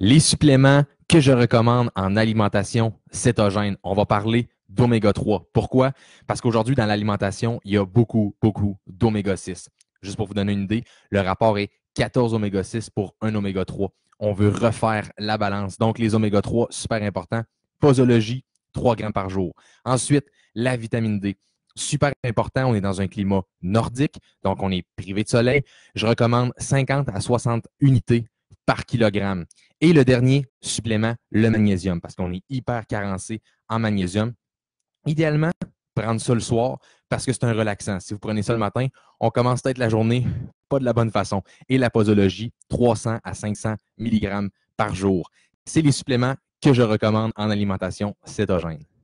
les suppléments que je recommande en alimentation cétogène. On va parler d'oméga 3. Pourquoi? Parce qu'aujourd'hui, dans l'alimentation, il y a beaucoup, beaucoup d'oméga 6. Juste pour vous donner une idée, le rapport est 14 oméga 6 pour 1 oméga 3. On veut refaire la balance. Donc, les oméga 3, super important. Posologie, 3 grammes par jour. Ensuite, la vitamine D. Super important, on est dans un climat nordique, donc on est privé de soleil. Je recommande 50 à 60 unités par kilogramme. Et le dernier supplément, le magnésium, parce qu'on est hyper carencé en magnésium. Idéalement, prendre ça le soir parce que c'est un relaxant. Si vous prenez ça le matin, on commence peut-être la journée pas de la bonne façon. Et la posologie, 300 à 500 mg par jour. C'est les suppléments que je recommande en alimentation cétogène.